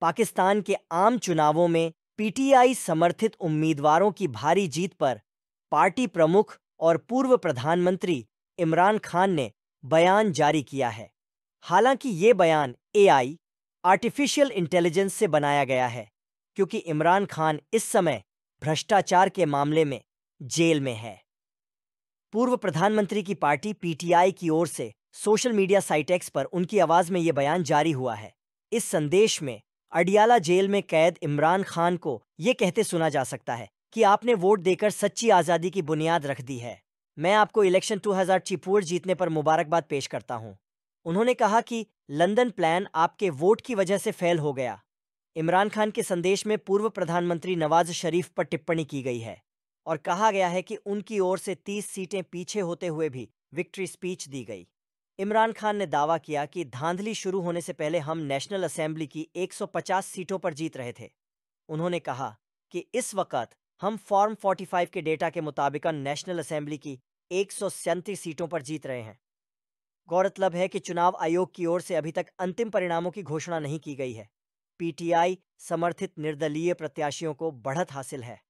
पाकिस्तान के आम चुनावों में पीटीआई समर्थित उम्मीदवारों की भारी जीत पर पार्टी प्रमुख और पूर्व प्रधानमंत्री इमरान खान ने बयान जारी किया है हालांकि ये बयान एआई आर्टिफिशियल इंटेलिजेंस से बनाया गया है क्योंकि इमरान खान इस समय भ्रष्टाचार के मामले में जेल में है पूर्व प्रधानमंत्री की पार्टी पीटीआई की ओर से सोशल मीडिया साइटेक्स पर उनकी आवाज में ये बयान जारी हुआ है इस संदेश में अडियाला जेल में कैद इमरान खान को ये कहते सुना जा सकता है कि आपने वोट देकर सच्ची आज़ादी की बुनियाद रख दी है मैं आपको इलेक्शन 2004 जीतने पर मुबारकबाद पेश करता हूँ उन्होंने कहा कि लंदन प्लान आपके वोट की वजह से फेल हो गया इमरान खान के संदेश में पूर्व प्रधानमंत्री नवाज शरीफ पर टिप्पणी की गई है और कहा गया है कि उनकी ओर से 30 सीटें पीछे होते हुए भी विक्ट्री स्पीच दी गई इमरान खान ने दावा किया कि धांधली शुरू होने से पहले हम नेशनल असेंबली की 150 सीटों पर जीत रहे थे उन्होंने कहा कि इस वक्त हम फॉर्म 45 के डेटा के मुताबिक नेशनल असेंबली की एक सीटों पर जीत रहे हैं गौरतलब है कि चुनाव आयोग की ओर से अभी तक अंतिम परिणामों की घोषणा नहीं की गई है पीटीआई समर्थित निर्दलीय प्रत्याशियों को बढ़त हासिल है